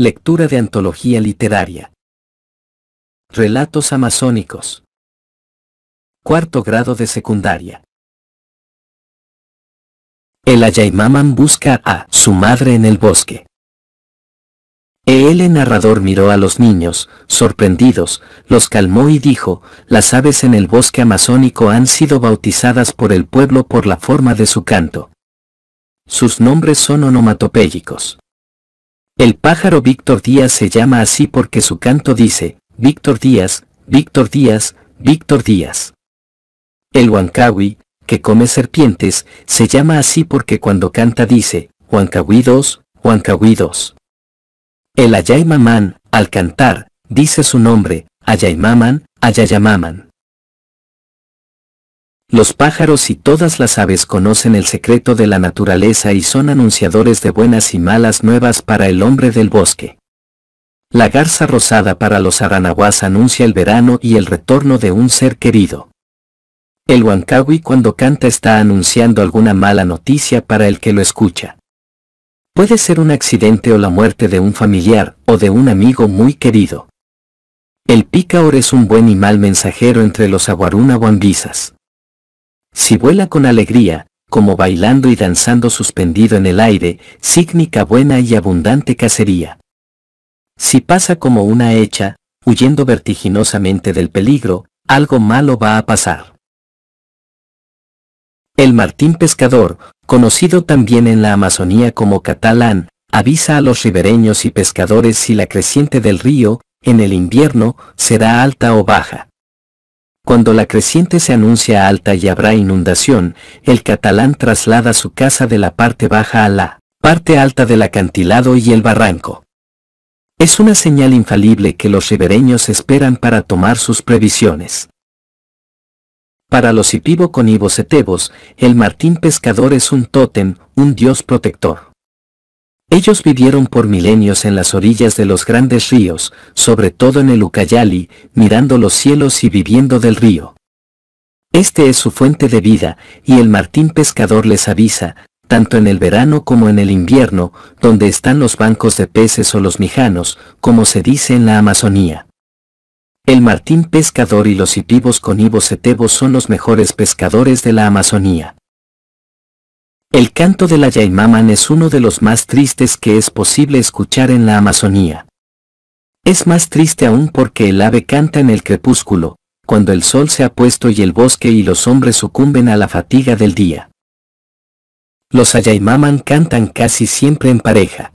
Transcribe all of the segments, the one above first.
Lectura de antología literaria. Relatos amazónicos. Cuarto grado de secundaria. El Ayaymaman busca a su madre en el bosque. El narrador miró a los niños, sorprendidos, los calmó y dijo, las aves en el bosque amazónico han sido bautizadas por el pueblo por la forma de su canto. Sus nombres son onomatopéyicos. El pájaro Víctor Díaz se llama así porque su canto dice, Víctor Díaz, Víctor Díaz, Víctor Díaz. El huancawi, que come serpientes, se llama así porque cuando canta dice, Huancawi 2, El ayaymamán, al cantar, dice su nombre, ayaymamán, ayayamaman. Los pájaros y todas las aves conocen el secreto de la naturaleza y son anunciadores de buenas y malas nuevas para el hombre del bosque. La garza rosada para los aranaguas anuncia el verano y el retorno de un ser querido. El huancawi cuando canta está anunciando alguna mala noticia para el que lo escucha. Puede ser un accidente o la muerte de un familiar o de un amigo muy querido. El picaor es un buen y mal mensajero entre los aguaruna si vuela con alegría, como bailando y danzando suspendido en el aire, significa buena y abundante cacería. Si pasa como una hecha, huyendo vertiginosamente del peligro, algo malo va a pasar. El martín pescador, conocido también en la Amazonía como catalán, avisa a los ribereños y pescadores si la creciente del río, en el invierno, será alta o baja. Cuando la creciente se anuncia alta y habrá inundación, el catalán traslada su casa de la parte baja a la parte alta del acantilado y el barranco. Es una señal infalible que los ribereños esperan para tomar sus previsiones. Para los con ibos etebos, el martín pescador es un tótem, un dios protector. Ellos vivieron por milenios en las orillas de los grandes ríos, sobre todo en el Ucayali, mirando los cielos y viviendo del río. Este es su fuente de vida, y el martín pescador les avisa, tanto en el verano como en el invierno, donde están los bancos de peces o los mijanos, como se dice en la Amazonía. El martín pescador y los hipivos conivos etevos son los mejores pescadores de la Amazonía. El canto del la es uno de los más tristes que es posible escuchar en la Amazonía. Es más triste aún porque el ave canta en el crepúsculo, cuando el sol se ha puesto y el bosque y los hombres sucumben a la fatiga del día. Los Ayaimaman cantan casi siempre en pareja.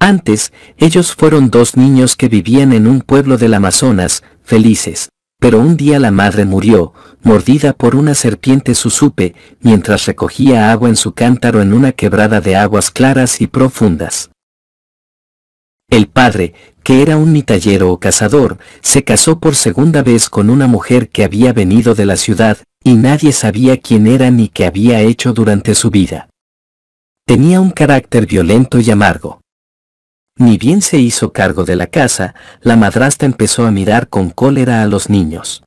Antes, ellos fueron dos niños que vivían en un pueblo del Amazonas, felices. Pero un día la madre murió, mordida por una serpiente susupe, mientras recogía agua en su cántaro en una quebrada de aguas claras y profundas. El padre, que era un mitallero o cazador, se casó por segunda vez con una mujer que había venido de la ciudad, y nadie sabía quién era ni qué había hecho durante su vida. Tenía un carácter violento y amargo. Ni bien se hizo cargo de la casa, la madrasta empezó a mirar con cólera a los niños.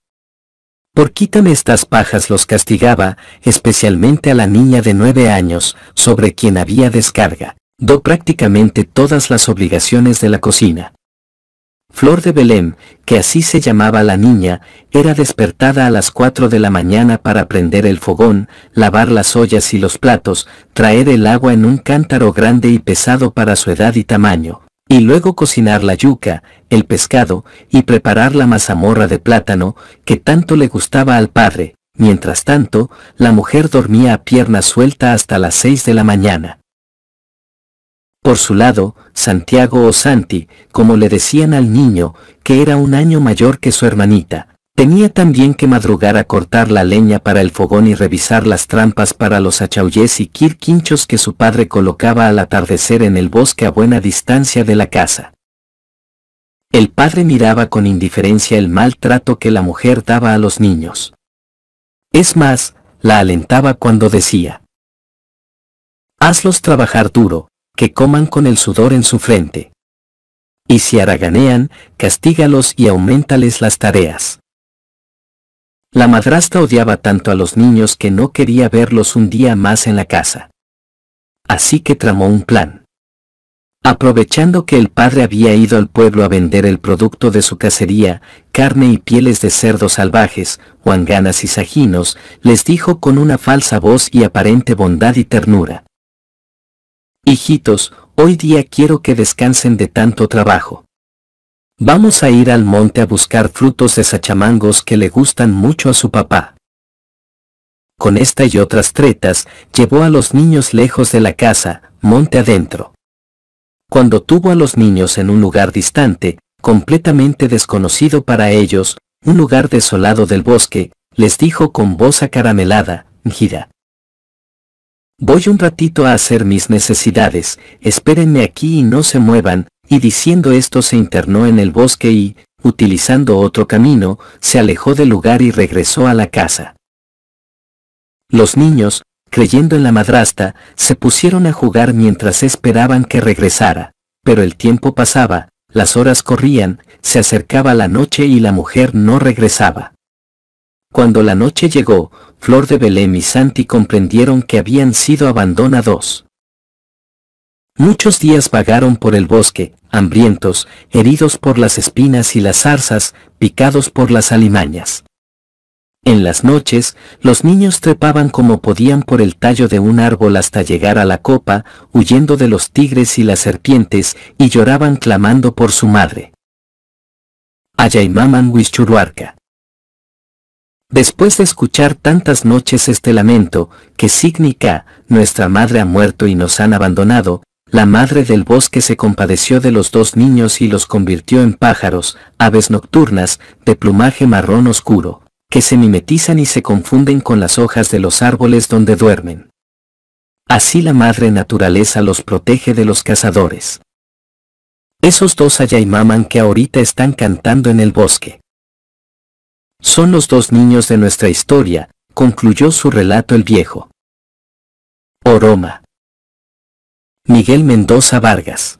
Por quítame estas pajas los castigaba, especialmente a la niña de nueve años, sobre quien había descarga, do prácticamente todas las obligaciones de la cocina. Flor de Belén, que así se llamaba la niña, era despertada a las cuatro de la mañana para prender el fogón, lavar las ollas y los platos, traer el agua en un cántaro grande y pesado para su edad y tamaño, y luego cocinar la yuca, el pescado, y preparar la mazamorra de plátano, que tanto le gustaba al padre. Mientras tanto, la mujer dormía a pierna suelta hasta las seis de la mañana. Por su lado, Santiago o Santi, como le decían al niño, que era un año mayor que su hermanita, tenía también que madrugar a cortar la leña para el fogón y revisar las trampas para los achauyes y quirquinchos que su padre colocaba al atardecer en el bosque a buena distancia de la casa. El padre miraba con indiferencia el maltrato que la mujer daba a los niños. Es más, la alentaba cuando decía, Hazlos trabajar duro, que coman con el sudor en su frente. Y si haraganean, castígalos y aumentales las tareas. La madrasta odiaba tanto a los niños que no quería verlos un día más en la casa. Así que tramó un plan. Aprovechando que el padre había ido al pueblo a vender el producto de su cacería, carne y pieles de cerdos salvajes, huanganas y sajinos, les dijo con una falsa voz y aparente bondad y ternura. Hijitos, hoy día quiero que descansen de tanto trabajo. Vamos a ir al monte a buscar frutos de sachamangos que le gustan mucho a su papá. Con esta y otras tretas, llevó a los niños lejos de la casa, monte adentro. Cuando tuvo a los niños en un lugar distante, completamente desconocido para ellos, un lugar desolado del bosque, les dijo con voz acaramelada, Gira. Voy un ratito a hacer mis necesidades, espérenme aquí y no se muevan, y diciendo esto se internó en el bosque y, utilizando otro camino, se alejó del lugar y regresó a la casa. Los niños, creyendo en la madrasta, se pusieron a jugar mientras esperaban que regresara, pero el tiempo pasaba, las horas corrían, se acercaba la noche y la mujer no regresaba. Cuando la noche llegó, Flor de Belém y Santi comprendieron que habían sido abandonados. Muchos días vagaron por el bosque, hambrientos, heridos por las espinas y las zarzas, picados por las alimañas. En las noches, los niños trepaban como podían por el tallo de un árbol hasta llegar a la copa, huyendo de los tigres y las serpientes, y lloraban clamando por su madre. Ayaymaman Huichuruarca. Después de escuchar tantas noches este lamento, que significa, nuestra madre ha muerto y nos han abandonado, la madre del bosque se compadeció de los dos niños y los convirtió en pájaros, aves nocturnas, de plumaje marrón oscuro, que se mimetizan y se confunden con las hojas de los árboles donde duermen. Así la madre naturaleza los protege de los cazadores. Esos dos ayaymaman que ahorita están cantando en el bosque. Son los dos niños de nuestra historia, concluyó su relato el viejo. Oroma. Miguel Mendoza Vargas.